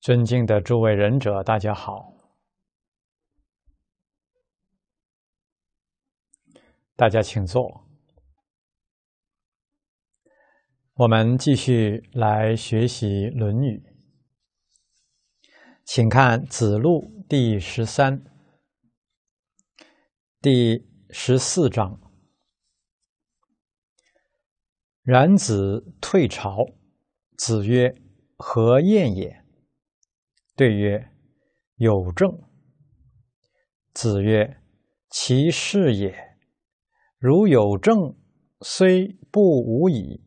尊敬的诸位仁者，大家好。大家请坐。我们继续来学习《论语》，请看《子路》第十三、第十四章。冉子退朝，子曰：“何晏也？”对曰：“有政。”子曰：“其事也。”如有证，虽不无矣，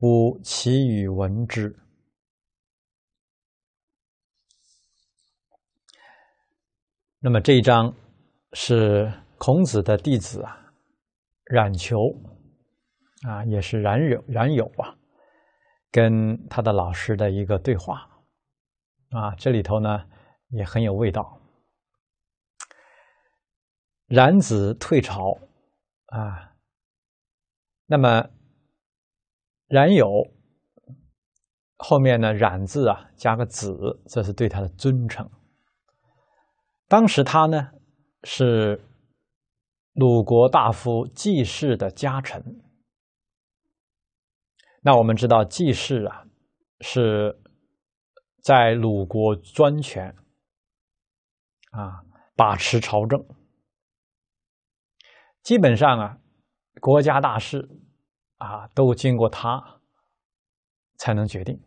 吾其与闻之。那么这一章是孔子的弟子啊，冉求啊，也是冉有，冉有啊，跟他的老师的一个对话啊，这里头呢也很有味道。冉子退朝。啊，那么冉有后面呢？冉字啊，加个子，这是对他的尊称。当时他呢是鲁国大夫季氏的家臣。那我们知道季氏啊是在鲁国专权啊，把持朝政。基本上啊，国家大事啊，都经过他才能决定。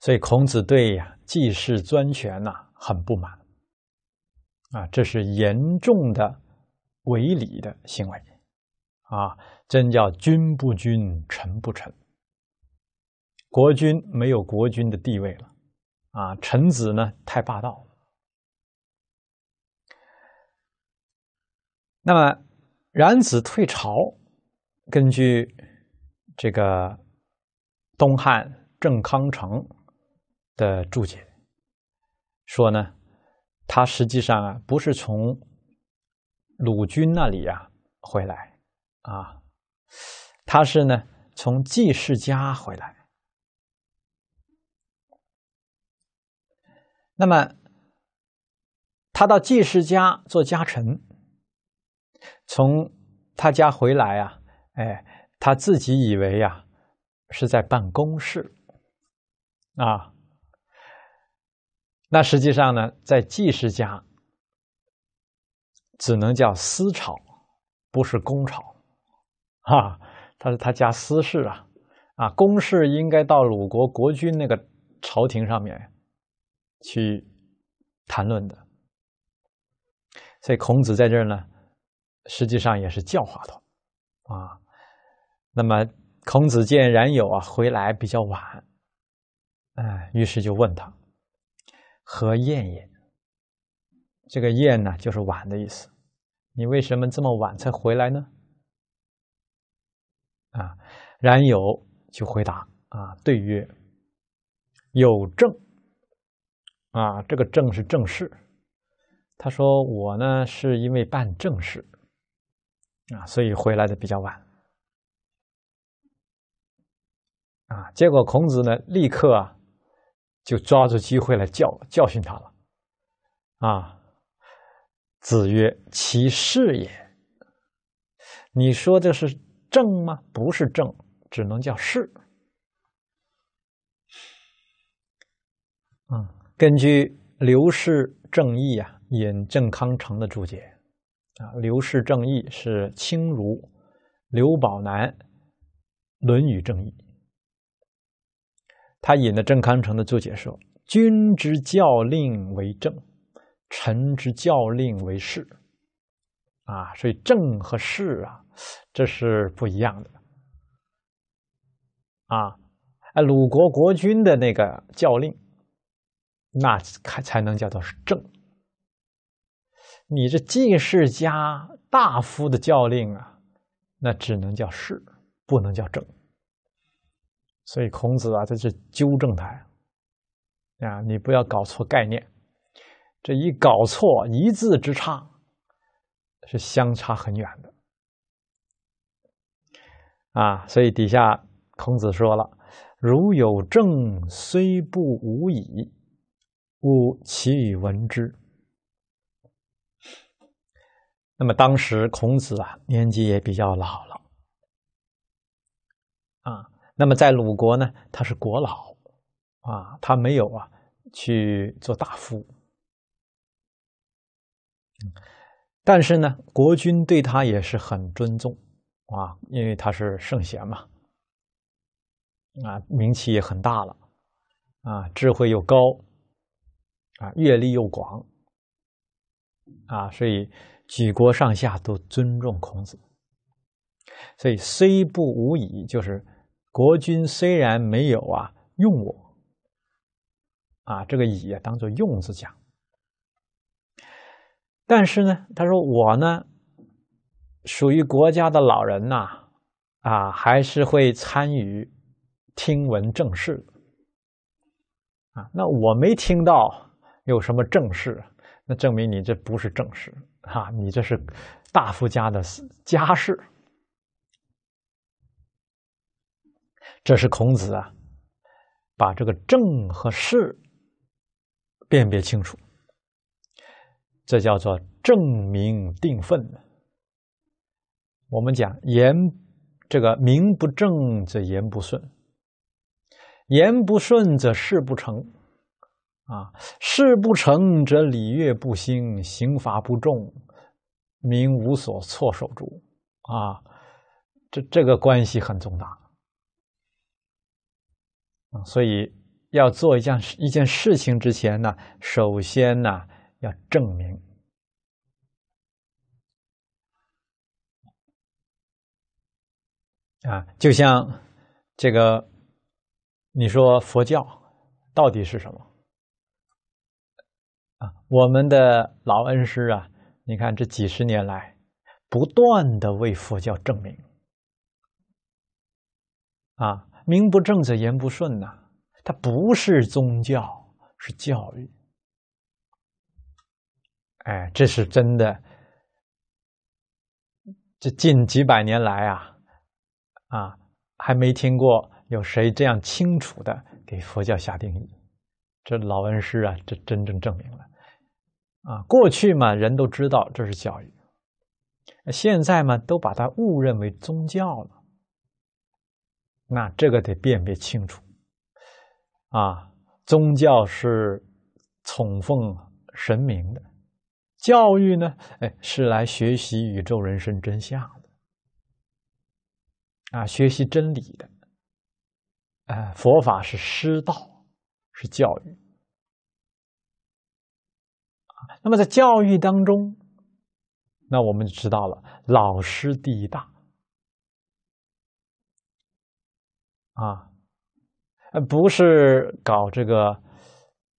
所以孔子对呀，季氏专权呐，很不满啊，这是严重的违礼的行为啊！真叫君不君，臣不臣，国君没有国君的地位了啊，臣子呢太霸道。那么，冉子退朝，根据这个东汉郑康成的注解说呢，他实际上啊不是从鲁军那里呀回来啊，他是呢从季氏家回来。那么，他到季氏家做家臣。从他家回来啊，哎，他自己以为呀是在办公事，啊，那实际上呢，在季氏家只能叫私吵，不是公吵，哈，他是他家私事啊，啊，公事应该到鲁国国君那个朝廷上面去谈论的，所以孔子在这儿呢。实际上也是教化他，啊。那么孔子见冉有啊回来比较晚，哎，于是就问他：“何晏也？”这个晏呢，就是晚的意思。你为什么这么晚才回来呢？啊，冉有就回答：“啊，对曰，有政。”啊，这个政是正事。他说：“我呢是因为办正事。”啊，所以回来的比较晚。啊，结果孔子呢，立刻啊，就抓住机会来教教训他了。啊，子曰：“其事也，你说这是正吗？不是正，只能叫是。嗯，根据刘氏正义啊，引郑康成的注解。啊，刘氏正义是清儒刘宝南《论语正义》，他引的郑康成的注解说：“君之教令为政，臣之教令为事。”啊，所以政和事啊，这是不一样的。啊，哎，鲁国国君的那个教令，那才才能叫做是政。你这进士家大夫的教令啊，那只能叫“是”，不能叫“正”。所以孔子啊，这是纠正他呀，啊，你不要搞错概念。这一搞错，一字之差，是相差很远的。啊，所以底下孔子说了：“如有正，虽不无矣，吾其与闻之。”那么当时孔子啊，年纪也比较老了，啊，那么在鲁国呢，他是国老，啊，他没有啊去做大夫，但是呢，国君对他也是很尊重，啊，因为他是圣贤嘛，啊，名气也很大了，啊，智慧又高，啊，阅历又广，啊，所以。举国上下都尊重孔子，所以虽不无以，就是国君虽然没有啊用我，啊这个以啊当做用字讲，但是呢，他说我呢，属于国家的老人呐，啊还是会参与听闻政事，啊那我没听到有什么政事，那证明你这不是政事。哈，你这是大夫家的家事。这是孔子啊，把这个正和事辨别清楚，这叫做正名定分。我们讲言，这个名不正则言不顺，言不顺则事不成。啊，事不成则礼乐不兴，刑罚不重，民无所措手足。啊，这这个关系很重大。啊，所以要做一件一件事情之前呢，首先呢要证明。啊，就像这个，你说佛教到底是什么？啊，我们的老恩师啊，你看这几十年来，不断的为佛教证明。啊，名不正则言不顺呐，他不是宗教，是教育。哎，这是真的。这近几百年来啊，啊，还没听过有谁这样清楚的给佛教下定义。这老恩师啊，这真正证明了。啊，过去嘛，人都知道这是教育；现在嘛，都把它误认为宗教了。那这个得辨别清楚。啊，宗教是崇奉神明的，教育呢，哎，是来学习宇宙人生真相的。啊，学习真理的。哎，佛法是师道，是教育。那么在教育当中，那我们就知道了，老师第一大，啊，不是搞这个，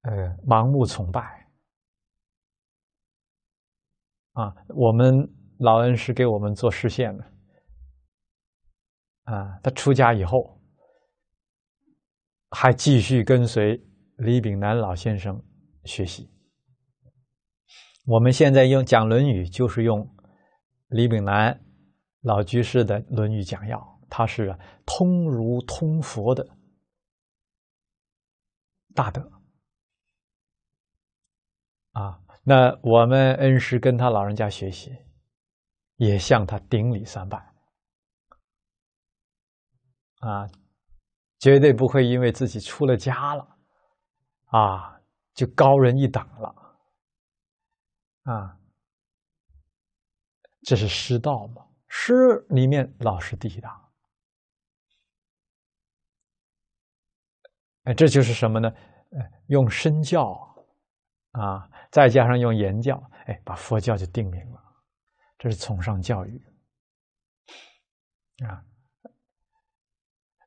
呃，盲目崇拜，啊，我们老恩师给我们做示现的，啊，他出家以后，还继续跟随李炳南老先生学习。我们现在用讲《论语》，就是用李炳南老居士的《论语讲要》，他是通儒通佛的大德啊。那我们恩师跟他老人家学习，也向他顶礼三拜啊，绝对不会因为自己出了家了啊，就高人一等了。啊，这是师道嘛？师里面老师第一大，哎，这就是什么呢？用身教啊，再加上用言教，哎，把佛教就定名了。这是崇尚教育啊。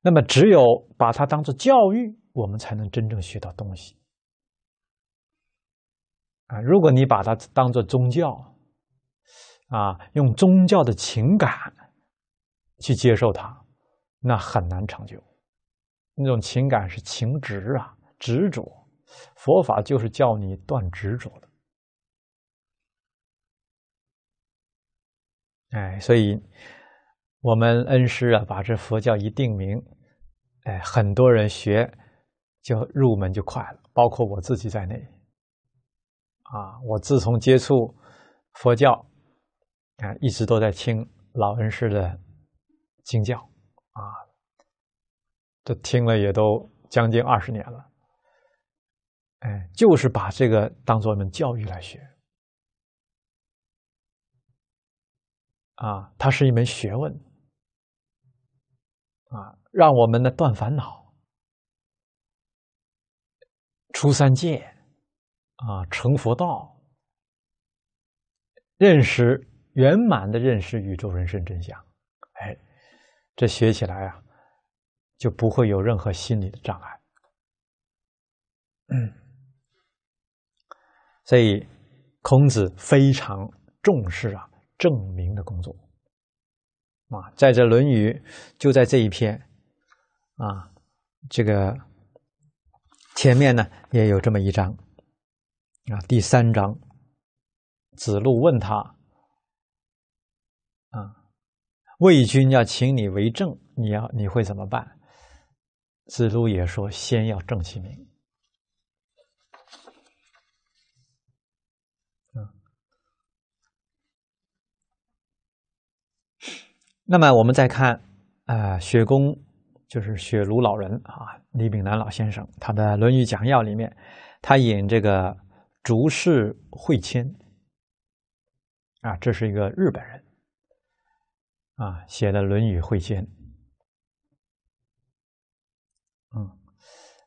那么，只有把它当做教育，我们才能真正学到东西。啊，如果你把它当做宗教，啊，用宗教的情感去接受它，那很难成就。那种情感是情执啊，执着。佛法就是叫你断执着的。哎，所以我们恩师啊，把这佛教一定名，哎，很多人学就入门就快了，包括我自己在内。啊，我自从接触佛教啊，一直都在听老恩师的经教啊，这听了也都将近二十年了。哎，就是把这个当做一门教育来学啊，它是一门学问啊，让我们呢断烦恼、初三界。啊，成佛道，认识圆满的认识宇宙人生真相，哎，这学起来啊，就不会有任何心理的障碍。所以，孔子非常重视啊证明的工作，啊，在这《论语》就在这一篇，啊，这个前面呢也有这么一章。啊，第三章，子路问他：“啊，魏军要请你为政，你要你会怎么办？”子路也说：“先要正其名。”那么我们再看，啊，雪公就是雪庐老人啊，李炳南老先生他的《论语讲要》里面，他引这个。竹氏会签啊，这是一个日本人啊写的《论语》会签。嗯，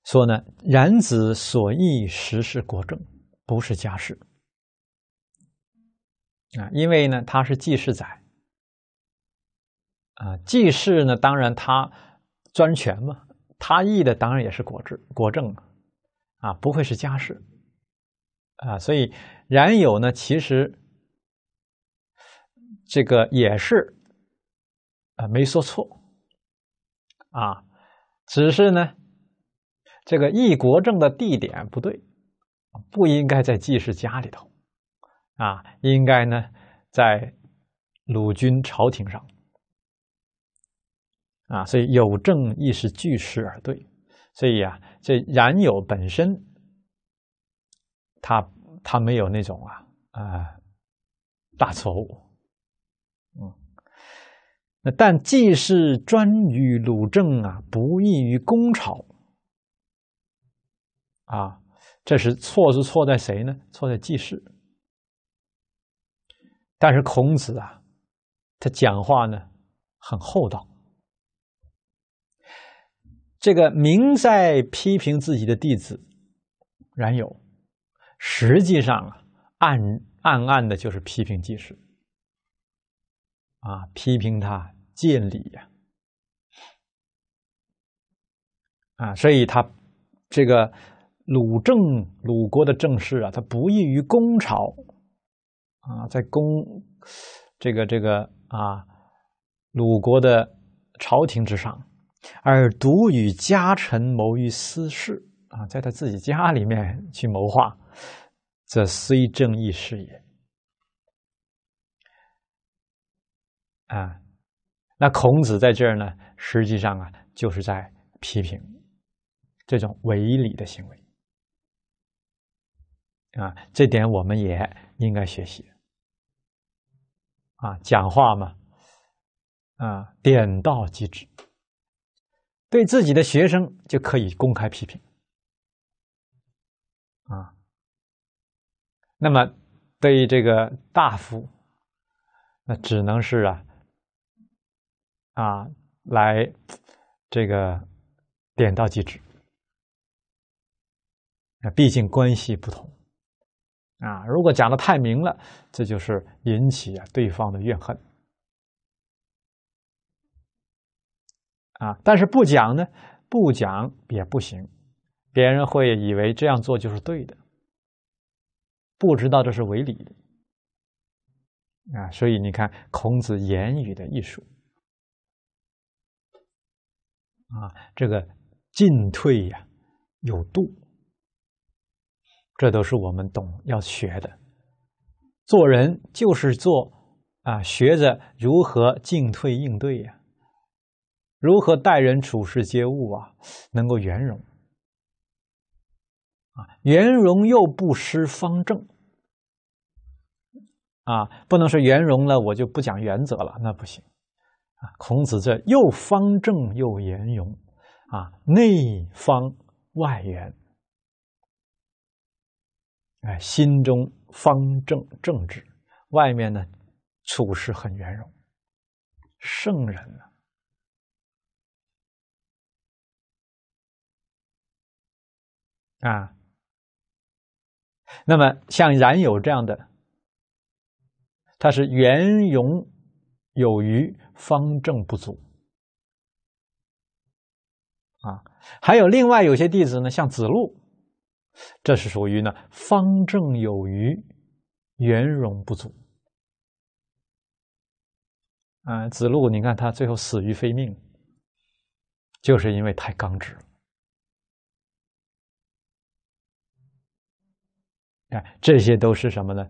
说呢，然子所议实是国政，不是家事啊。因为呢，他是季事仔，啊，纪事呢，当然他专权嘛，他意的当然也是国治国政啊，不会是家事。啊，所以冉有呢，其实这个也是啊，没说错啊，只是呢，这个一国政的地点不对，不应该在季氏家里头啊，应该呢在鲁军朝廷上啊，所以有政亦是据实而对，所以啊，这冉有本身。他他没有那种啊啊大错误，嗯，那但季氏、专于鲁政啊，不异于公朝啊，这是错是错在谁呢？错在季氏。但是孔子啊，他讲话呢很厚道，这个明在批评自己的弟子冉有。实际上啊，暗暗暗的，就是批评季氏啊，批评他见礼呀，啊，所以他这个鲁政鲁国的政事啊，他不易于公朝啊，在公这个这个啊鲁国的朝廷之上，而独与家臣谋于私事啊，在他自己家里面去谋划。则虽正义是也，啊，那孔子在这儿呢，实际上啊，就是在批评这种违礼的行为，啊，这点我们也应该学习，啊，讲话嘛，啊，点到即止，对自己的学生就可以公开批评，啊。那么，对于这个大夫，那只能是啊，啊，来这个点到即止。那毕竟关系不同啊，如果讲的太明了，这就是引起啊对方的怨恨。啊，但是不讲呢，不讲也不行，别人会以为这样做就是对的。不知道这是为理啊，所以你看孔子言语的艺术啊，这个进退呀有度，这都是我们懂要学的。做人就是做啊，学着如何进退应对呀，如何待人处事接物啊，能够圆融。啊，圆融又不失方正。啊，不能说圆融了我就不讲原则了，那不行。啊，孔子这又方正又圆融，啊，内方外圆。哎，心中方正正直，外面呢处事很圆融。圣人呢？啊。那么像冉有这样的，他是圆融有余，方正不足，啊，还有另外有些弟子呢，像子路，这是属于呢方正有余，圆融不足，啊，子路你看他最后死于非命，就是因为太刚直了。啊，这些都是什么呢？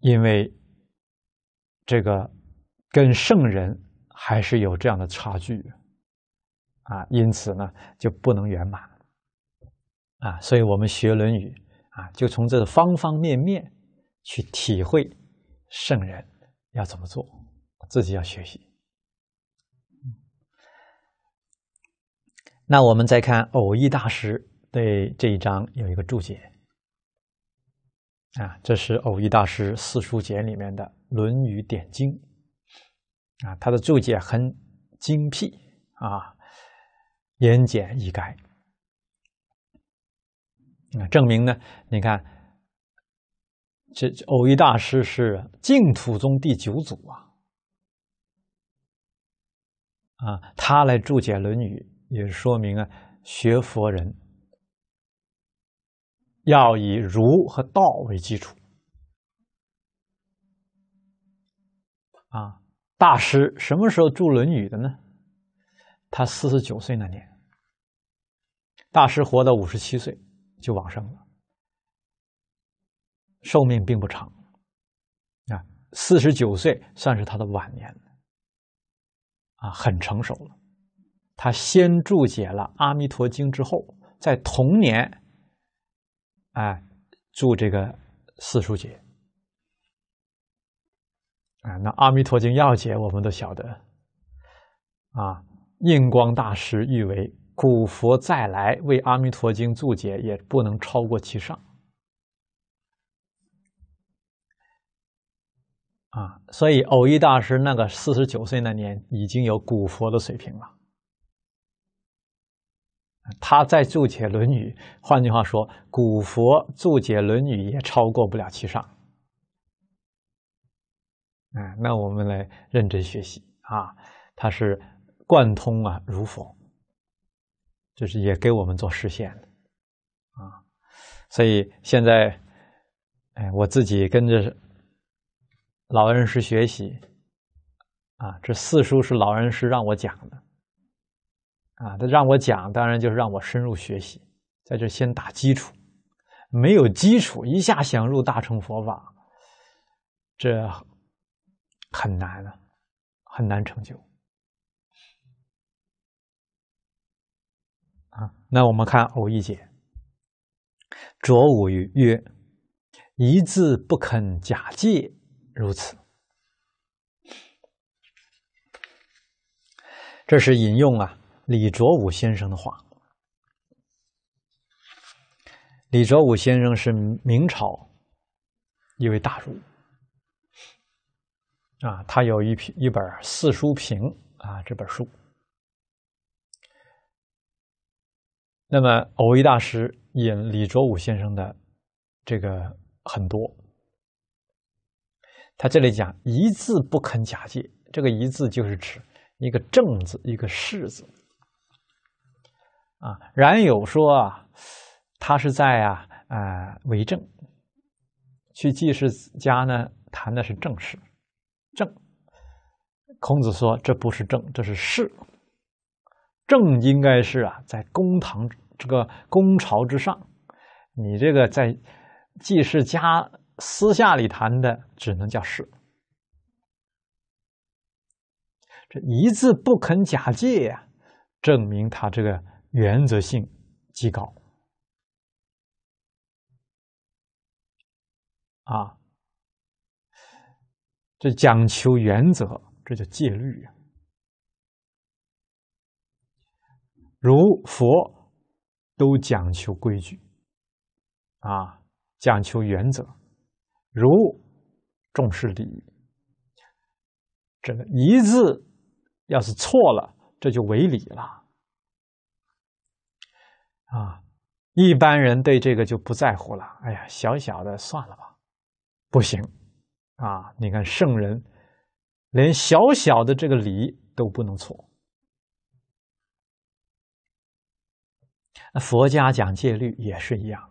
因为这个跟圣人还是有这样的差距啊，因此呢就不能圆满啊。所以，我们学《论语》啊，就从这方方面面去体会圣人要怎么做，自己要学习。那我们再看偶义大师。对这一章有一个注解啊，这是偶一大师《四书简》里面的《论语点睛》啊，他的注解很精辟啊，言简意赅啊，证明呢，你看这偶一大师是净土宗第九祖啊啊，他来注解《论语》，也说明啊，学佛人。要以儒和道为基础，啊！大师什么时候著《论语》的呢？他四十九岁那年，大师活到五十七岁就往生了，寿命并不长。啊，四十九岁算是他的晚年啊，很成熟了。他先注解了《阿弥陀经》，之后在同年。哎，祝这个四书节啊，那《阿弥陀经》要解我们都晓得啊。印光大师誉为古佛再来，为《阿弥陀经》注解也不能超过其上啊。所以，偶一大师那个四十九岁那年，已经有古佛的水平了。他在注解《论语》，换句话说，古佛注解《论语》也超过不了其上。啊，那我们来认真学习啊！他是贯通啊，如佛，就是也给我们做实现啊。所以现在，哎，我自己跟着老恩师学习啊，这四书是老恩师让我讲的。啊，他让我讲，当然就是让我深入学习，在这先打基础。没有基础，一下想入大乘佛法，这很难啊，很难成就。啊，那我们看《偶一集》，着武语曰：“一字不肯假借，如此。”这是引用啊。李卓吾先生的话，李卓吾先生是明朝一位大儒，啊，他有一篇一本《四书评》，啊，这本书。那么，偶一大师引李卓吾先生的这个很多，他这里讲“一字不肯假借”，这个“一字”就是指一个正字，一个世字。啊，冉有说啊，他是在啊，啊为政，去季氏家呢，谈的是政事。政，孔子说这不是政，这是事。政应该是啊，在公堂这个公朝之上，你这个在季氏家私下里谈的，只能叫事。这一字不肯假借呀，证明他这个。原则性极高啊，这讲求原则，这叫戒律啊。如佛都讲求规矩啊，讲求原则，如重视礼，仪。这个一字要是错了，这就违礼了。啊，一般人对这个就不在乎了。哎呀，小小的算了吧，不行。啊，你看圣人连小小的这个礼都不能错。那佛家讲戒律也是一样。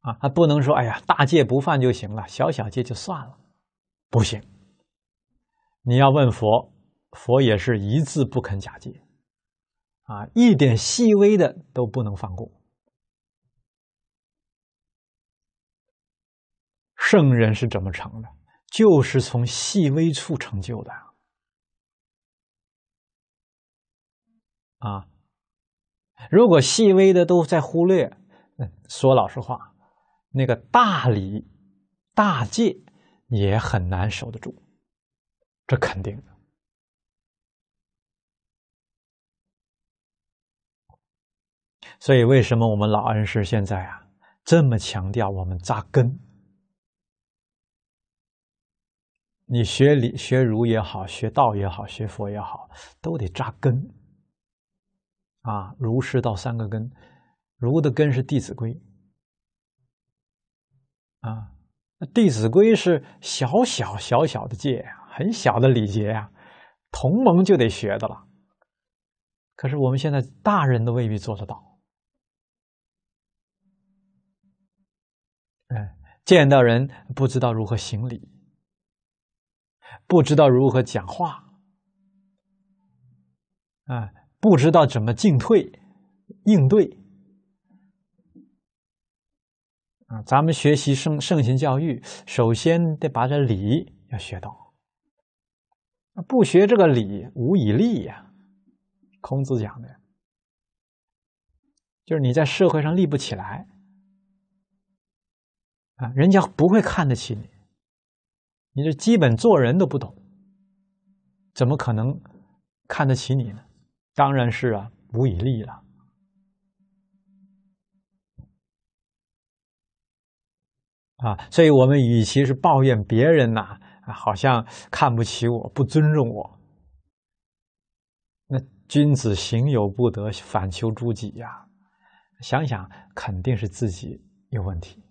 啊，不能说哎呀大戒不犯就行了，小小戒就算了，不行。你要问佛，佛也是一字不肯假借。啊，一点细微的都不能放过。圣人是怎么成的？就是从细微处成就的。啊，如果细微的都在忽略，说老实话，那个大礼、大戒也很难守得住，这肯定的。所以，为什么我们老恩师现在啊这么强调我们扎根？你学礼、学儒也好，学道也好，学佛也好，都得扎根。啊，儒、释、道三个根，儒的根是《弟子规》啊，《弟子规》是小小小小的戒呀，很小的礼节呀，同盟就得学的了。可是我们现在大人都未必做得到。见到人不知道如何行礼，不知道如何讲话，啊，不知道怎么进退应对，啊，咱们学习圣圣贤教育，首先得把这礼要学到，不学这个礼，无以立呀。孔子讲的，就是你在社会上立不起来。啊，人家不会看得起你，你这基本做人都不懂，怎么可能看得起你呢？当然是啊，无以立了。啊，所以我们与其是抱怨别人呐，好像看不起我、不尊重我，那君子行有不得，反求诸己呀。想想，肯定是自己有问题。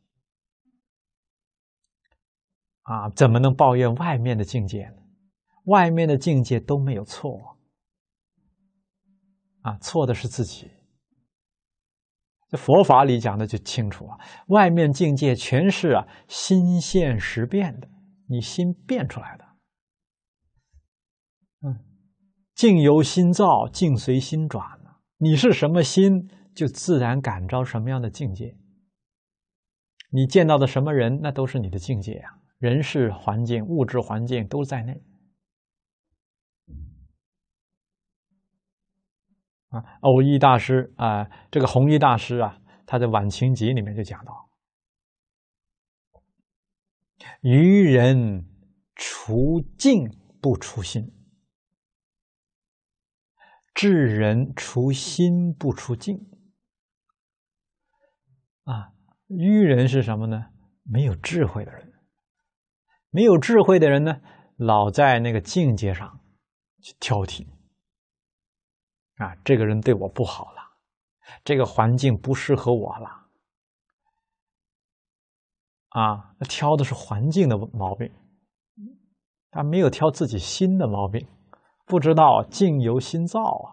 啊，怎么能抱怨外面的境界呢？外面的境界都没有错，啊，错的是自己。这佛法里讲的就清楚啊，外面境界全是啊心现实变的，你心变出来的。嗯，境由心造，境随心转你是什么心，就自然感召什么样的境界。你见到的什么人，那都是你的境界呀。人事环境、物质环境都在内。啊，藕一大师啊，这个弘一大师啊，他在《晚晴集》里面就讲到：“愚人除境不除心，智人除心不除境。”啊，愚人是什么呢？没有智慧的人。没有智慧的人呢，老在那个境界上去挑剔，啊，这个人对我不好了，这个环境不适合我了，啊，挑的是环境的毛病，他没有挑自己心的毛病，不知道境由心造啊，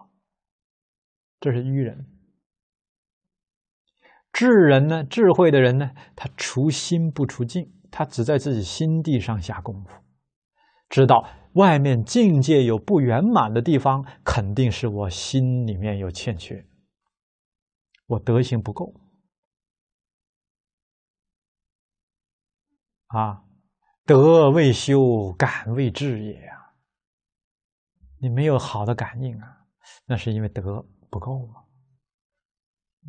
这是愚人。智人呢，智慧的人呢，他除心不除境。他只在自己心地上下功夫，知道外面境界有不圆满的地方，肯定是我心里面有欠缺，我德行不够。啊，德未修，感未至也呀。你没有好的感应啊，那是因为德不够啊。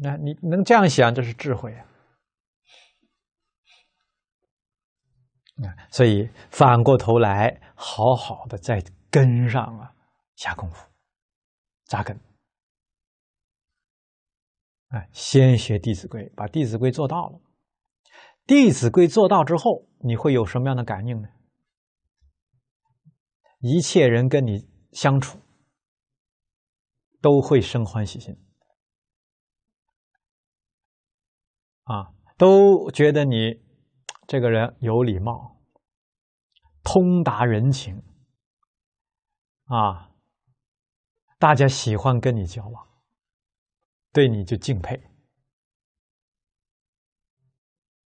那你能这样想，这是智慧啊。啊，所以反过头来，好好的在根上啊下功夫，扎根。先学《弟子规》，把《弟子规》做到了，《弟子规》做到之后，你会有什么样的感应呢？一切人跟你相处，都会生欢喜心。啊，都觉得你。这个人有礼貌，通达人情，啊，大家喜欢跟你交往，对你就敬佩。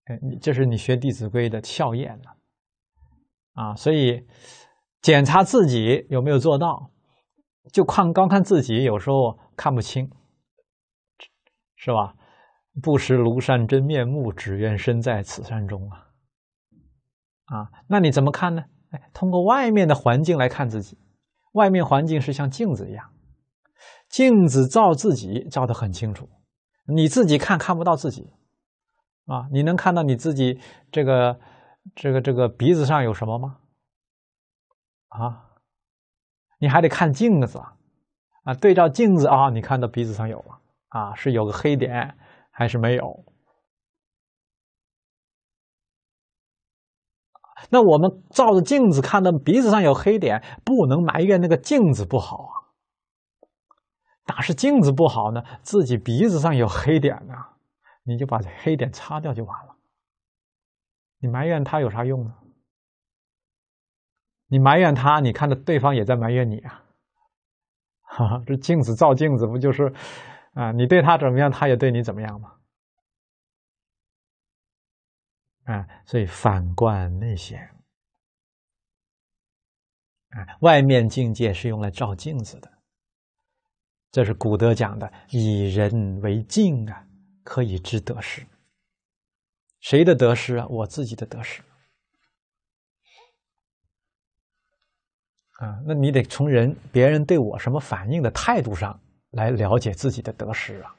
哎，你这是你学《弟子规》的效验了，啊，所以检查自己有没有做到，就看光看自己，有时候看不清，是吧？不识庐山真面目，只缘身在此山中啊。啊，那你怎么看呢？哎，通过外面的环境来看自己，外面环境是像镜子一样，镜子照自己照得很清楚，你自己看看不到自己，啊，你能看到你自己这个这个这个鼻子上有什么吗？啊，你还得看镜子啊，啊，对照镜子啊，你看到鼻子上有吗？啊，是有个黑点还是没有？那我们照着镜子看到鼻子上有黑点，不能埋怨那个镜子不好啊。哪是镜子不好呢？自己鼻子上有黑点呢，你就把这黑点擦掉就完了。你埋怨他有啥用呢？你埋怨他，你看到对方也在埋怨你啊。哈哈，这镜子照镜子不就是，啊，你对他怎么样，他也对你怎么样吗？啊，所以反观内些。啊，外面境界是用来照镜子的，这是古德讲的“以人为镜啊，可以知得失”。谁的得失啊？我自己的得失。啊，那你得从人别人对我什么反应的态度上来了解自己的得失啊。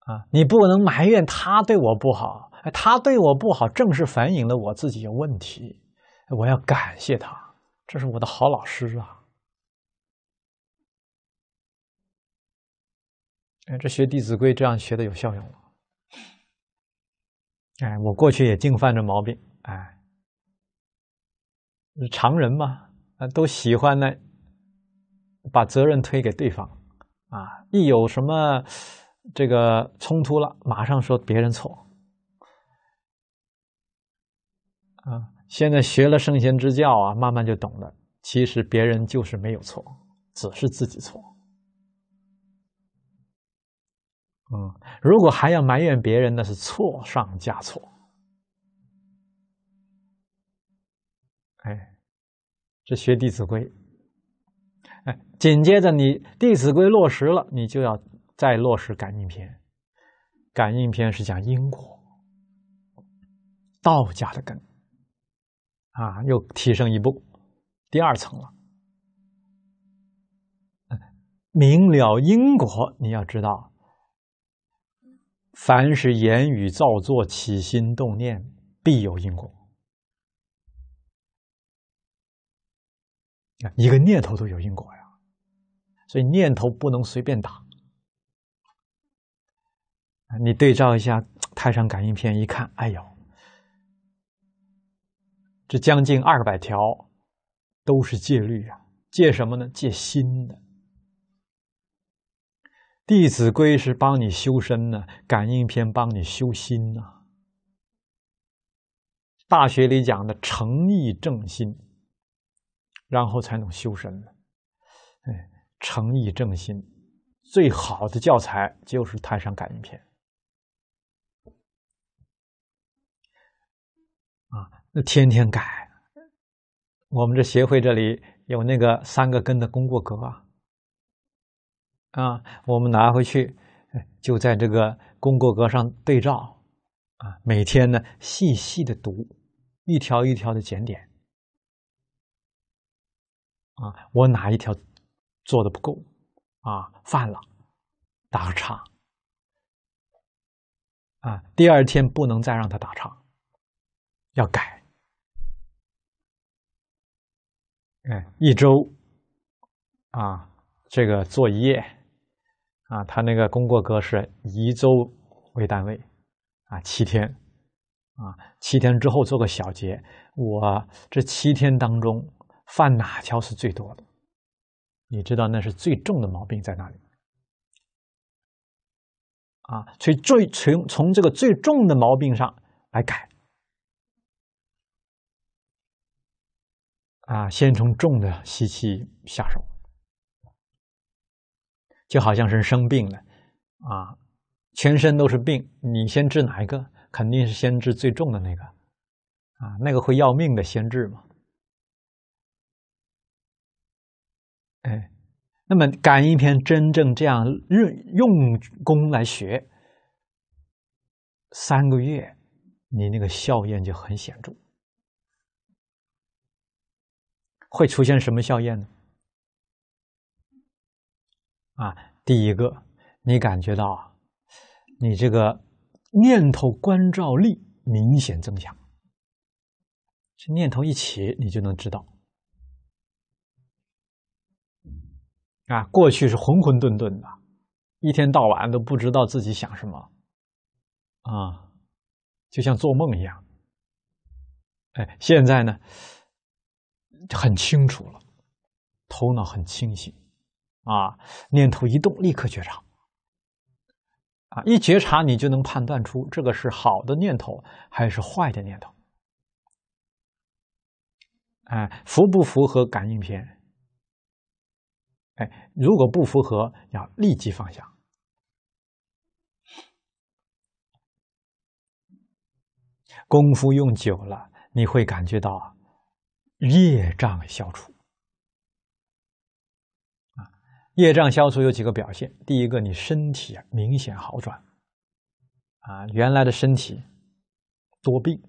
啊，你不能埋怨他对我不好，他对我不好，正是反映了我自己有问题，我要感谢他，这是我的好老师啊。哎，这学《弟子规》这样学的有效用了。哎，我过去也净犯这毛病，哎，常人嘛，啊，都喜欢呢，把责任推给对方，啊，一有什么。这个冲突了，马上说别人错，啊！现在学了圣贤之教啊，慢慢就懂了。其实别人就是没有错，只是自己错，嗯。如果还要埋怨别人，那是错上加错。哎，这学《弟子规》，哎，紧接着你《弟子规》落实了，你就要。再落实感应篇，感应篇是讲因果，道家的根啊，又提升一步，第二层了。明了因果，你要知道，凡是言语造作、起心动念，必有因果。一个念头都有因果呀，所以念头不能随便打。你对照一下《太上感应篇》，一看，哎呦，这将近二百条都是戒律啊！戒什么呢？戒心的。《弟子规》是帮你修身的，《感应篇》帮你修心呐。《大学》里讲的诚意正心，然后才能修身呢。哎，诚意正心，最好的教材就是《太上感应篇》。啊，那天天改。我们这协会这里有那个三个根的功过格啊，啊，我们拿回去就在这个功过格上对照啊，每天呢细细的读，一条一条的检点啊，我哪一条做的不够啊，犯了打叉啊，第二天不能再让他打叉。要改，哎，一周啊，这个做一页啊，他那个功过格是一周为单位啊，七天啊，七天之后做个小结，我这七天当中犯哪条是最多的？你知道那是最重的毛病在哪里？啊，所以最从从这个最重的毛病上来改。啊，先从重的吸气下手，就好像是生病了，啊，全身都是病，你先治哪一个？肯定是先治最重的那个，啊，那个会要命的先治嘛。哎，那么感应篇真正这样用用功来学，三个月，你那个效验就很显著。会出现什么效应呢？啊，第一个，你感觉到啊，你这个念头关照力明显增强。这念头一起，你就能知道，啊，过去是浑混沌沌的，一天到晚都不知道自己想什么，啊，就像做梦一样。哎，现在呢？很清楚了，头脑很清醒，啊，念头一动立刻觉察，啊，一觉察你就能判断出这个是好的念头还是坏的念头，哎，符不符合感应篇？哎，如果不符合，要立即放下。功夫用久了，你会感觉到。业障消除啊！业障消除有几个表现：第一个，你身体啊明显好转啊，原来的身体多病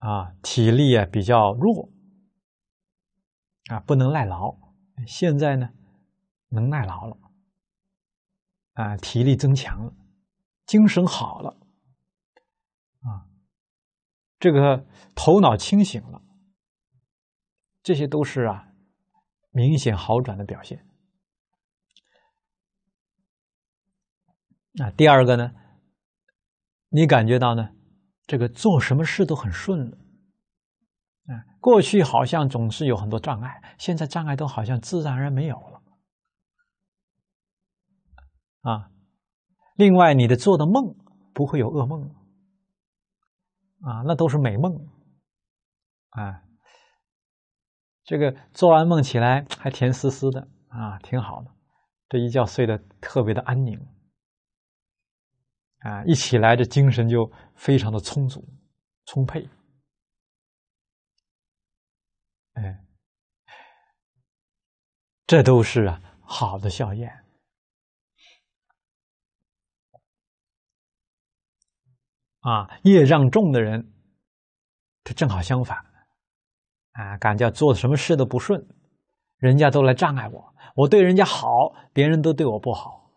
啊，体力啊比较弱啊，不能耐劳，现在呢能耐劳了啊，体力增强了，精神好了。这个头脑清醒了，这些都是啊明显好转的表现。那第二个呢？你感觉到呢？这个做什么事都很顺了，过去好像总是有很多障碍，现在障碍都好像自然而然没有了。啊，另外你的做的梦不会有噩梦了。啊，那都是美梦，啊，这个做完梦起来还甜丝丝的啊，挺好的，这一觉睡得特别的安宁，啊，一起来这精神就非常的充足、充沛，哎，这都是啊好的笑靥。啊，业障重的人，他正好相反，啊，感觉做什么事都不顺，人家都来障碍我，我对人家好，别人都对我不好，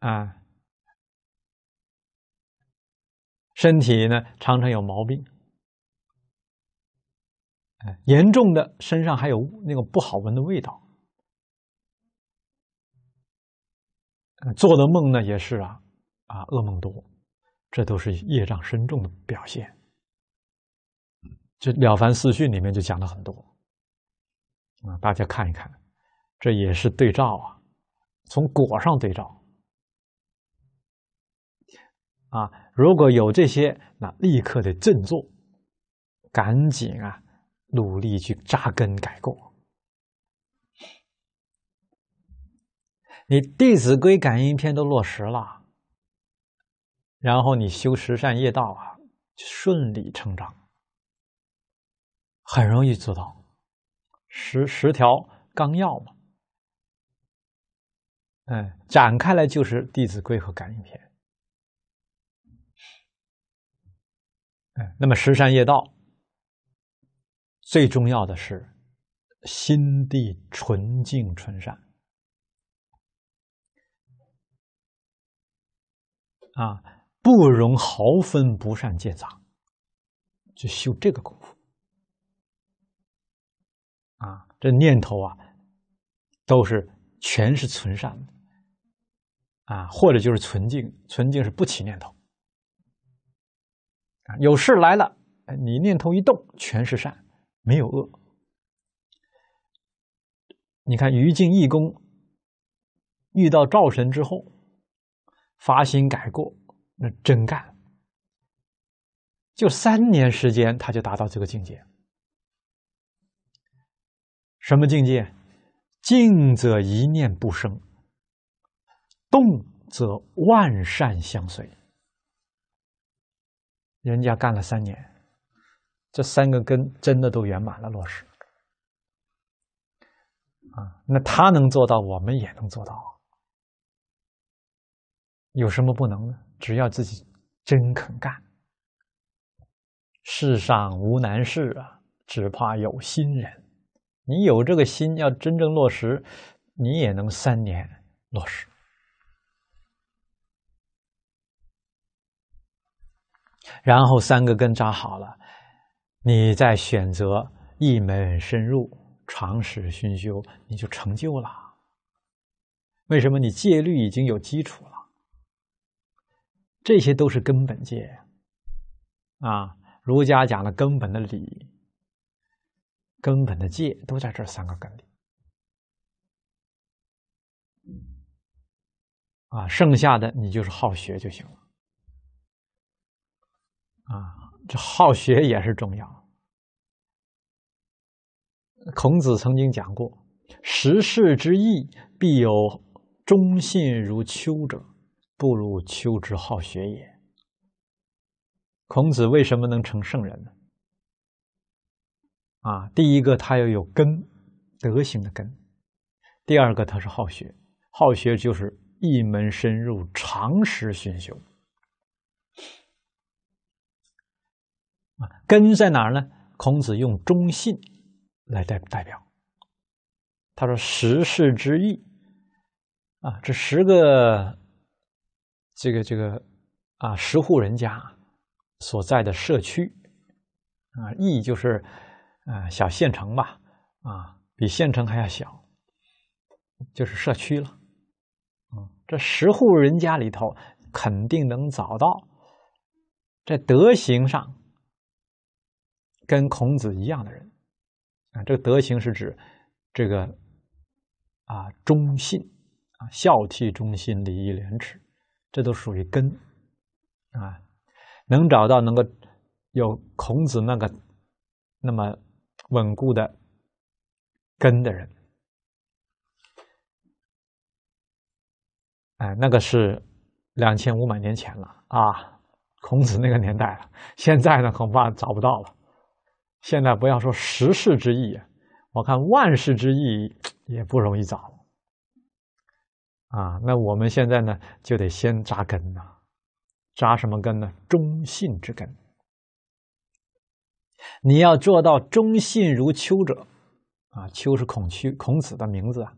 啊，身体呢常常有毛病，严重的身上还有那个不好闻的味道，做的梦呢也是啊，啊，噩梦多。这都是业障深重的表现。这《了凡四训》里面就讲了很多啊，大家看一看，这也是对照啊，从果上对照啊。如果有这些，那立刻得振作，赶紧啊，努力去扎根改过。你《弟子规》感应篇都落实了。然后你修十善业道啊，顺理成章，很容易做到。十十条纲要嘛，嗯，展开来就是《弟子规》和《感应篇》。嗯，那么十善业道最重要的是心地纯净纯善，啊。不容毫分不善见杂，就修这个功夫。啊，这念头啊，都是全是存善的，啊，或者就是纯净，纯净是不起念头。啊，有事来了，你念头一动，全是善，没有恶。你看于禁义工遇到赵神之后，发心改过。那真干，就三年时间，他就达到这个境界。什么境界？静则一念不生，动则万善相随。人家干了三年，这三个根真的都圆满了落实。啊，那他能做到，我们也能做到，有什么不能呢？只要自己真肯干，世上无难事啊，只怕有心人。你有这个心，要真正落实，你也能三年落实。然后三个根扎好了，你再选择一门深入，长时熏修，你就成就了。为什么？你戒律已经有基础了。这些都是根本戒啊！儒家讲的根本的理，根本的戒都在这三个根里啊，剩下的你就是好学就行了。啊，这好学也是重要。孔子曾经讲过：“时世之易，必有忠信如丘者。”不如丘之好学也。孔子为什么能成圣人呢？啊，第一个他要有根，德行的根；第二个他是好学，好学就是一门深入，常识熏修。啊，根在哪儿呢？孔子用忠信来代代表。他说：“十世之意，啊，这十个。”这个这个，啊，十户人家所在的社区，啊，邑就是，啊，小县城吧，啊，比县城还要小，就是社区了。嗯，这十户人家里头，肯定能找到在德行上跟孔子一样的人。啊，这个德行是指这个，啊，忠信，啊，孝悌忠信礼义廉耻。这都属于根啊，能找到能够有孔子那个那么稳固的根的人，哎，那个是两千五百年前了啊，孔子那个年代了，现在呢恐怕找不到了。现在不要说十世之意，我看万世之意也不容易找。啊，那我们现在呢就得先扎根呐，扎什么根呢？忠信之根。你要做到忠信如丘者，啊，丘是孔丘，孔子的名字啊，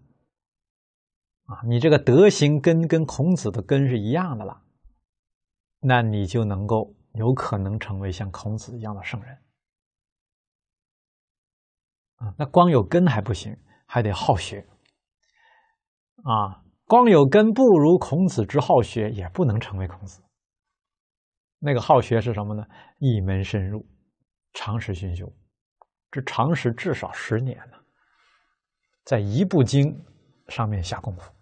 啊，你这个德行根跟孔子的根是一样的了，那你就能够有可能成为像孔子一样的圣人。啊，那光有根还不行，还得好学，啊。光有根不如孔子之好学，也不能成为孔子。那个好学是什么呢？一门深入，长时熏修。这长时至少十年呢，在一部经上面下功夫，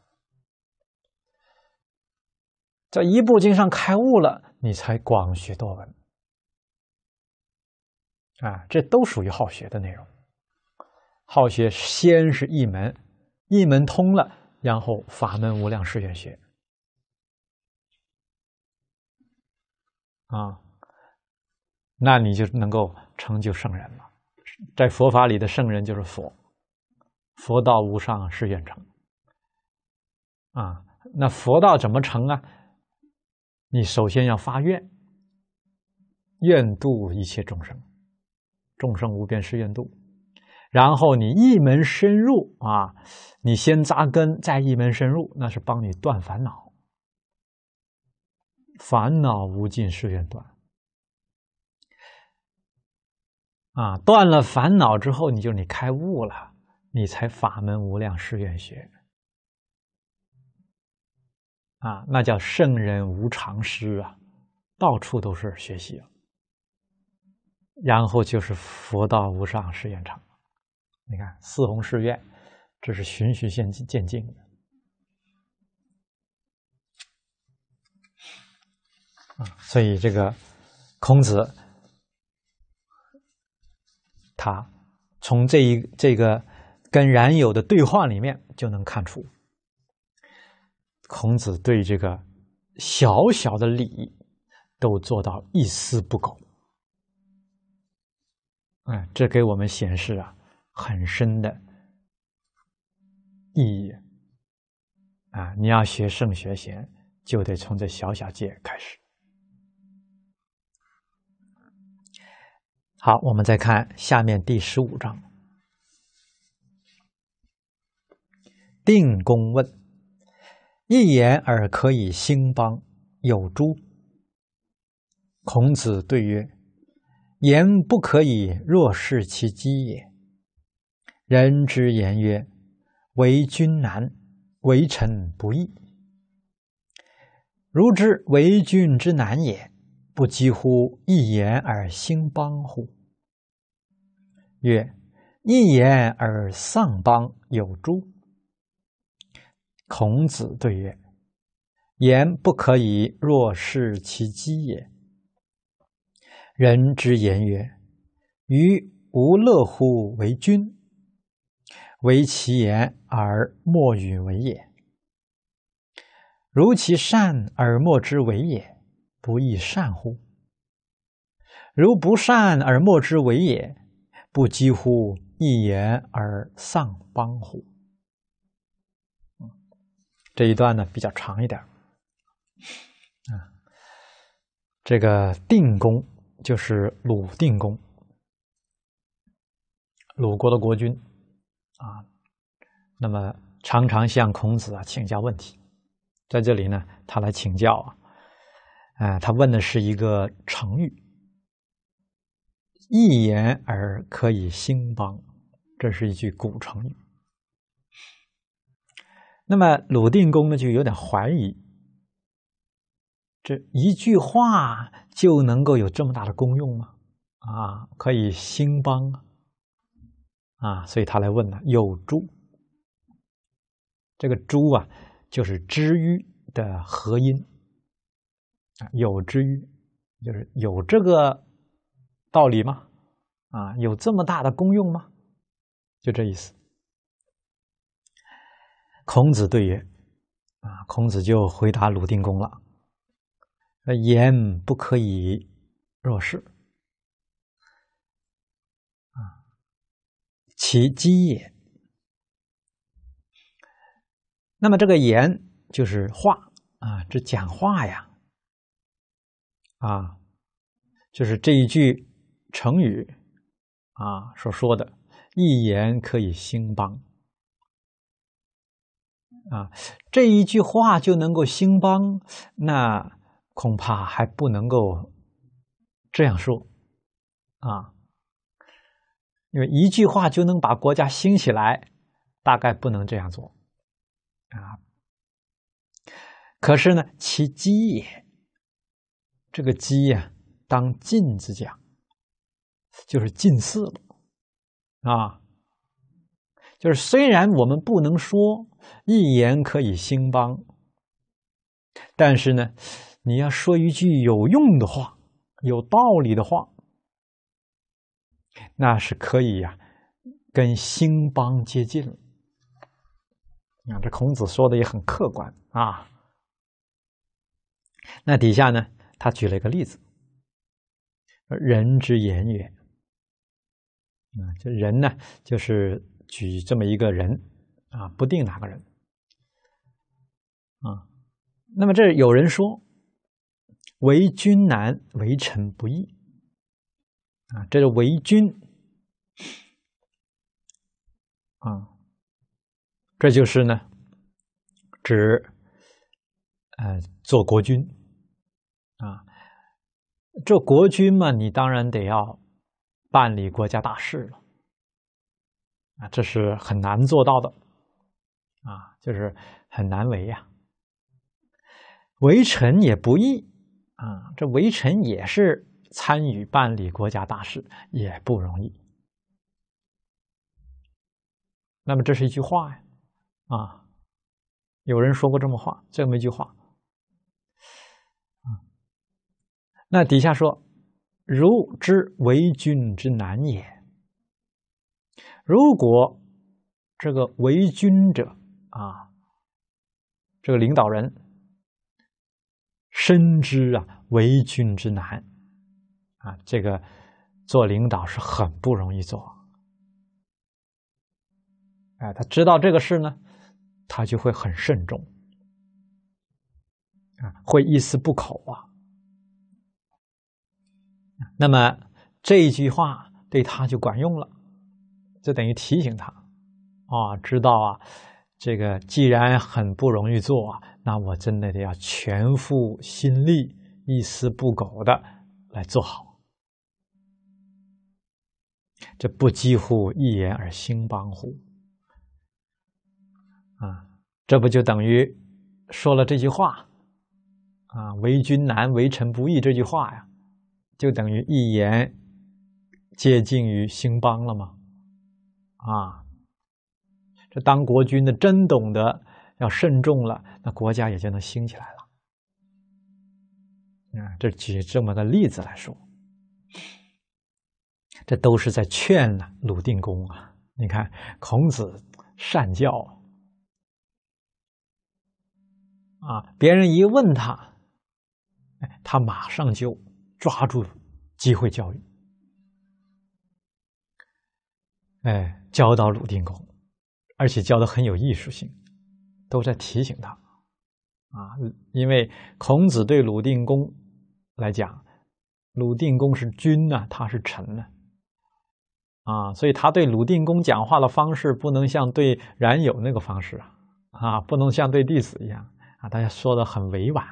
在一部经上开悟了，你才广学多闻。啊，这都属于好学的内容。好学先是一门，一门通了。然后法门无量誓愿学，啊，那你就能够成就圣人了。在佛法里的圣人就是佛，佛道无上誓愿成。啊，那佛道怎么成啊？你首先要发愿，愿度一切众生，众生无边誓愿度。然后你一门深入啊，你先扎根，再一门深入，那是帮你断烦恼，烦恼无尽誓愿断啊。断了烦恼之后，你就你开悟了，你才法门无量誓愿学啊，那叫圣人无常师啊，到处都是学习。然后就是佛道无上誓愿成。你看，四弘誓愿，这是循序渐进、渐进的啊。所以，这个孔子，他从这一这个跟冉有的对话里面，就能看出，孔子对这个小小的礼，都做到一丝不苟。嗯，这给我们显示啊。很深的意义啊！你要学圣学贤，就得从这小小界开始。好，我们再看下面第十五章。定公问：“一言而可以兴邦有诸？”孔子对曰：“言不可以若是其机也。”人之言曰：“为君难，为臣不易。如之为君之难也，不几乎一言而兴邦乎？”曰：“一言而丧邦有诸？”孔子对曰：“言不可以若失其机也。人之言曰：‘于无乐乎为君？’”为其言而莫与为也，如其善而莫之为也，不亦善乎？如不善而莫之为也，不几乎一言而丧邦乎？这一段呢比较长一点。啊，这个定公就是鲁定公，鲁国的国君。啊，那么常常向孔子啊请教问题，在这里呢，他来请教啊，啊，他问的是一个成语，“一言而可以兴邦”，这是一句古成语。那么鲁定公呢，就有点怀疑，这一句话就能够有这么大的功用吗？啊，可以兴邦啊？啊，所以他来问了：“有诸？”这个“诸”啊，就是知欲的合音啊。有知欲，就是有这个道理吗？啊，有这么大的功用吗？就这意思。孔子对曰：“啊，孔子就回答鲁定公了。言不可以若是。”其基也，那么这个“言”就是话啊，这讲话呀，啊，就是这一句成语啊所说的“一言可以兴邦”，啊，这一句话就能够兴邦，那恐怕还不能够这样说，啊。因为一句话就能把国家兴起来，大概不能这样做，啊。可是呢，其机也，这个机呀，当近字讲，就是近似了，啊，就是虽然我们不能说一言可以兴邦，但是呢，你要说一句有用的话，有道理的话。那是可以呀，跟兴邦接近了。啊，这孔子说的也很客观啊。那底下呢，他举了一个例子：人之言也，啊，这人呢，就是举这么一个人啊，不定哪个人，啊，那么这有人说，为君难，为臣不易。啊，这是为君，啊，这就是呢，指，呃，做国君，啊，这国君嘛，你当然得要办理国家大事了，啊，这是很难做到的，啊，就是很难为呀，为臣也不易，啊，这为臣也是。参与办理国家大事也不容易。那么这是一句话呀，啊，有人说过这么话，这么一句话，啊，那底下说：“如之为君之难也，如果这个为君者啊，这个领导人深知啊为君之难。”啊，这个做领导是很不容易做，哎，他知道这个事呢，他就会很慎重，啊，会一丝不苟啊。那么这一句话对他就管用了，就等于提醒他啊，知道啊，这个既然很不容易做啊，那我真的得要全副心力、一丝不苟的来做好。这不几乎一言而兴邦乎？啊，这不就等于说了这句话啊，“为君难，为臣不易这句话呀，就等于一言接近于兴邦了吗？啊，这当国君的真懂得要慎重了，那国家也就能兴起来了。啊，这举这么个例子来说。这都是在劝呐，鲁定公啊！你看，孔子善教啊，别人一问他，哎，他马上就抓住机会教育，哎，教到鲁定公，而且教的很有艺术性，都在提醒他啊，因为孔子对鲁定公来讲，鲁定公是君呢，他是臣呢。啊，所以他对鲁定公讲话的方式不能像对冉有那个方式啊，啊，不能像对弟子一样啊，大家说的很委婉。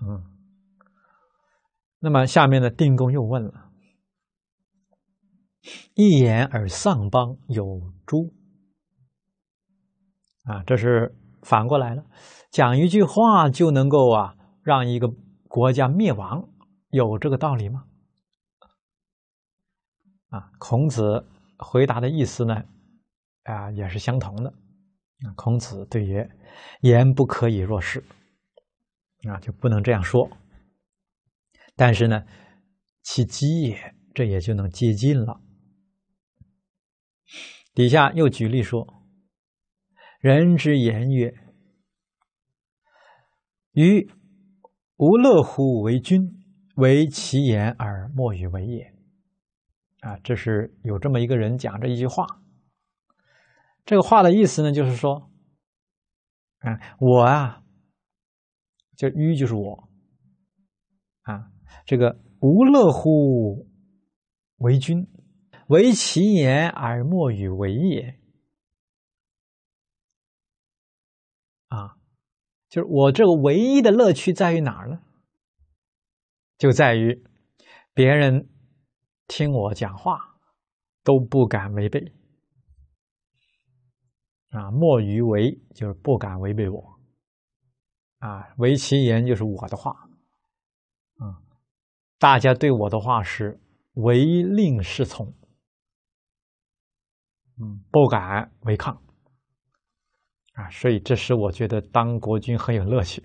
嗯，那么下面的定公又问了：“一言而丧邦，有诸？”啊，这是反过来了，讲一句话就能够啊让一个国家灭亡，有这个道理吗？啊，孔子回答的意思呢，啊，也是相同的。啊，孔子对曰：“言不可以若是，啊，就不能这样说。但是呢，其机也，这也就能接近了。”底下又举例说：“人之言曰：‘于无乐乎为君，为其言而莫与为也。’”啊，这是有这么一个人讲这一句话。这个话的意思呢，就是说，啊，我啊，就於”就是我，啊，这个“无乐乎为君，为其言而莫与为也”，啊，就是我这个唯一的乐趣在于哪儿呢？就在于别人。听我讲话都不敢违背啊！莫于违就是不敢违背我啊！为其言就是我的话啊！大家对我的话是唯令是从，嗯，不敢违抗啊！所以这使我觉得当国君很有乐趣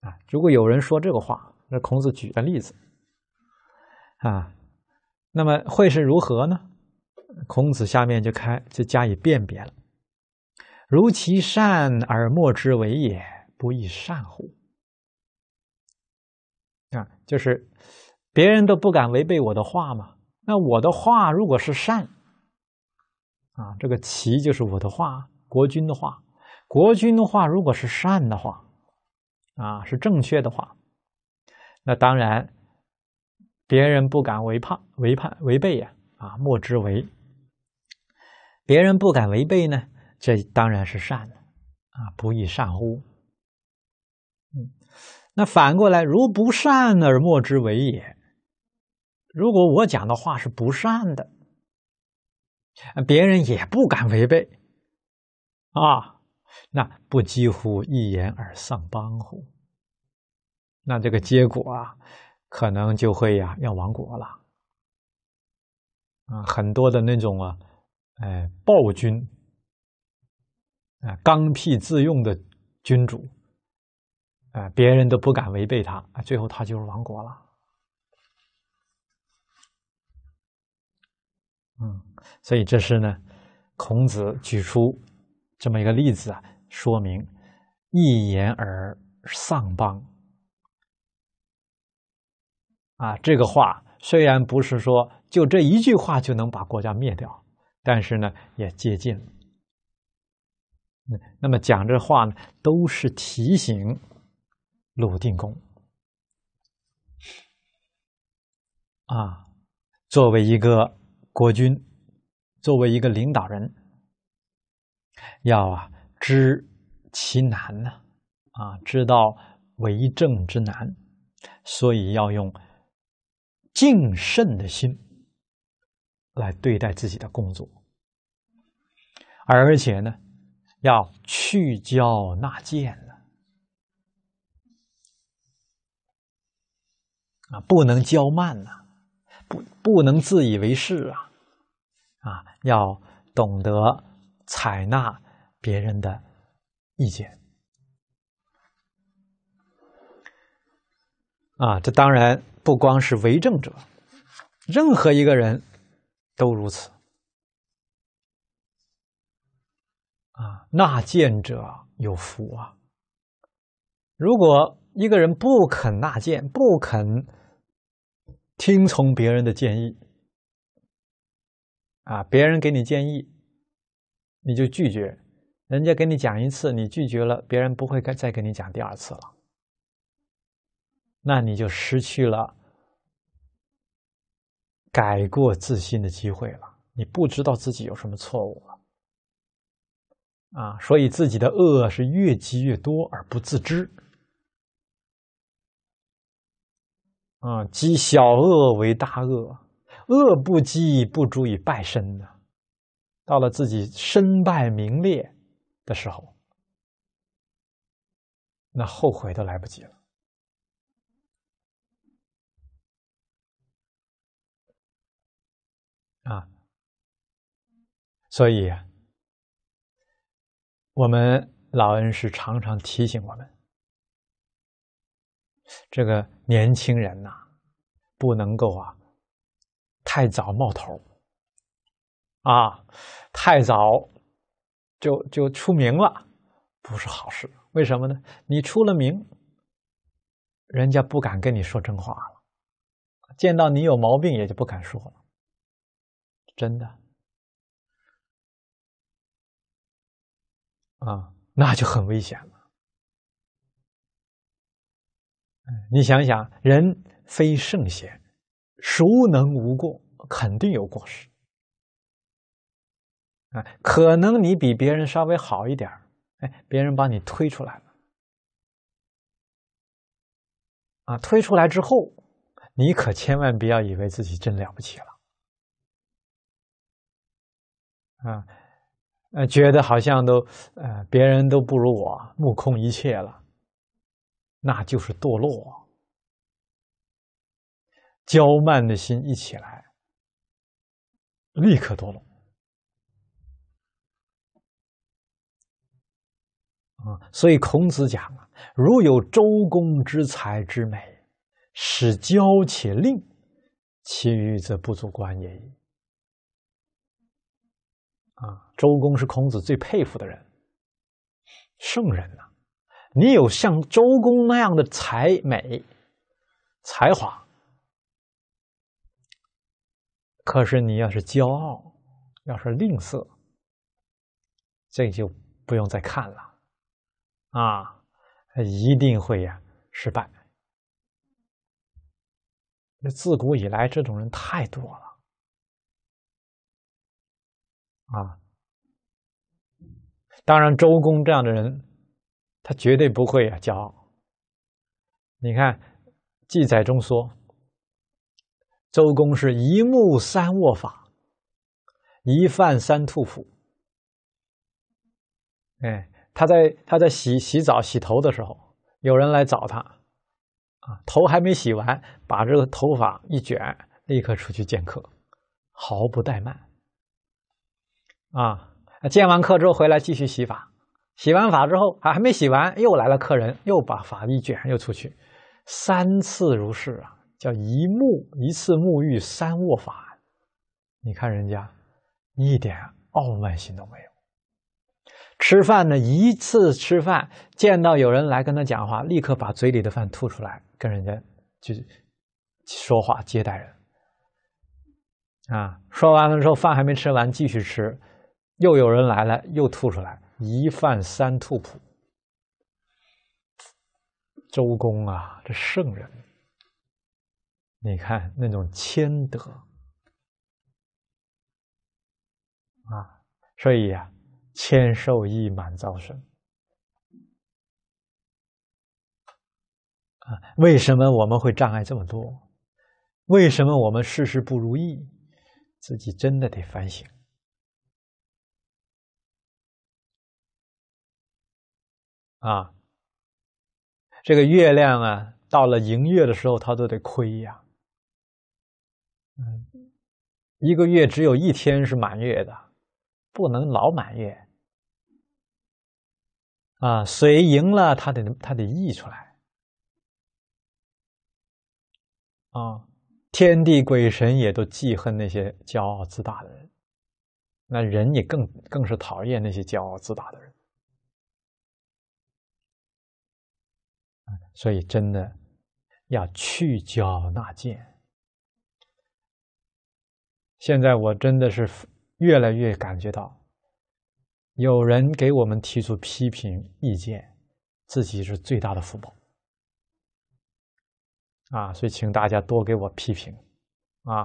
啊！如果有人说这个话，那孔子举个例子。啊，那么会是如何呢？孔子下面就开就加以辨别了。如其善而莫之为也，不亦善乎？啊，就是别人都不敢违背我的话嘛。那我的话如果是善，啊，这个“其”就是我的话，国君的话，国君的话如果是善的话，啊，是正确的话，那当然。别人不敢违叛、违叛、违背呀，啊，莫之为。别人不敢违背呢，这当然是善的，啊，不亦善乎？嗯，那反过来，如不善而莫之为也，如果我讲的话是不善的，别人也不敢违背，啊，那不几乎一言而丧邦乎？那这个结果啊。可能就会呀，要亡国了啊！很多的那种啊，哎，暴君啊，刚愎自用的君主啊，别人都不敢违背他啊，最后他就是亡国了。嗯，所以这是呢，孔子举出这么一个例子啊，说明一言而丧邦。啊，这个话虽然不是说就这一句话就能把国家灭掉，但是呢，也接近。了。那么讲这话呢，都是提醒鲁定公啊，作为一个国君，作为一个领导人，要啊知其难呢，啊知道为政之难，所以要用。敬慎的心来对待自己的工作，而且呢，要去骄纳谏了啊，不能骄慢呐，不不能自以为是啊，啊，要懂得采纳别人的意见，啊，这当然。不光是为政者，任何一个人都如此。啊，纳谏者有福啊！如果一个人不肯纳谏，不肯听从别人的建议，啊，别人给你建议，你就拒绝；人家给你讲一次，你拒绝了，别人不会再再给你讲第二次了。那你就失去了改过自新的机会了。你不知道自己有什么错误了，啊，所以自己的恶是越积越多而不自知，啊，积小恶为大恶，恶不积不足以败身的。到了自己身败名裂的时候，那后悔都来不及了。啊，所以，我们老恩师常常提醒我们：这个年轻人呐，不能够啊，太早冒头啊，太早就就出名了，不是好事。为什么呢？你出了名，人家不敢跟你说真话了，见到你有毛病也就不敢说了。真的啊，那就很危险了。你想想，人非圣贤，孰能无过？肯定有过失。啊，可能你比别人稍微好一点哎，别人把你推出来了。啊，推出来之后，你可千万不要以为自己真了不起了。啊，呃，觉得好像都，呃，别人都不如我，目空一切了，那就是堕落。娇慢的心一起来，立刻堕落。啊，所以孔子讲啊，如有周公之才之美，使骄且吝，其余则不足观也矣。啊，周公是孔子最佩服的人，圣人呐！你有像周公那样的才美才华，可是你要是骄傲，要是吝啬，这就不用再看了啊！一定会呀失败。自古以来，这种人太多了。啊，当然，周公这样的人，他绝对不会啊骄傲。你看，记载中说，周公是一目三握法，一饭三吐哺。哎，他在他在洗洗澡、洗头的时候，有人来找他，啊，头还没洗完，把这个头发一卷，立刻出去见客，毫不怠慢。啊，见完客之后回来继续洗法，洗完法之后还还没洗完，又来了客人，又把法一卷又出去，三次如是啊，叫一沐一次沐浴三卧法。你看人家一点傲慢心都没有。吃饭呢一次吃饭，见到有人来跟他讲话，立刻把嘴里的饭吐出来，跟人家就说话接待人。啊，说完了之后饭还没吃完，继续吃。又有人来了，又吐出来，一犯三吐普。周公啊，这圣人，你看那种谦德啊，所以呀，千寿益，满朝损啊。为什么我们会障碍这么多？为什么我们事事不如意？自己真的得反省。啊，这个月亮啊，到了盈月的时候，它都得亏呀。嗯，一个月只有一天是满月的，不能老满月。啊，水盈了，它得它得溢出来。啊，天地鬼神也都记恨那些骄傲自大的人，那人也更更是讨厌那些骄傲自大的人。所以，真的要去缴纳戒。现在我真的是越来越感觉到，有人给我们提出批评意见，自己是最大的福报。啊，所以请大家多给我批评，啊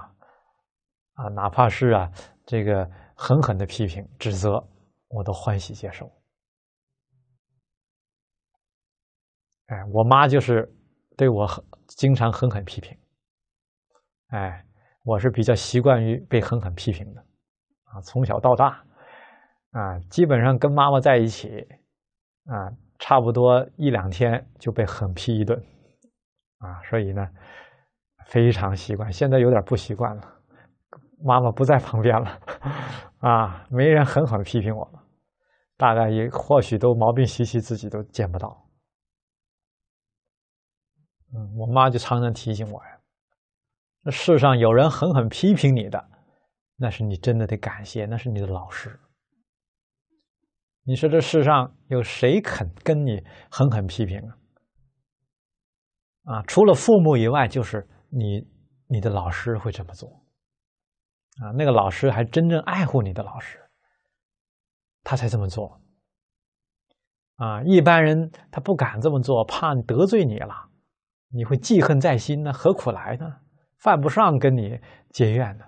啊，哪怕是啊这个狠狠的批评指责，我都欢喜接受。哎，我妈就是对我很经常狠狠批评。哎，我是比较习惯于被狠狠批评的，啊，从小到大，啊，基本上跟妈妈在一起，啊，差不多一两天就被狠批一顿，啊，所以呢，非常习惯。现在有点不习惯了，妈妈不在旁边了，啊，没人狠狠批评我了，大概也或许都毛病习习自己都见不到。嗯，我妈就常常提醒我呀。这世上有人狠狠批评你的，那是你真的得感谢，那是你的老师。你说这世上有谁肯跟你狠狠批评啊？啊，除了父母以外，就是你，你的老师会这么做。啊，那个老师还真正爱护你的老师，他才这么做。啊，一般人他不敢这么做，怕得罪你了。你会记恨在心呢？何苦来呢？犯不上跟你结怨呢。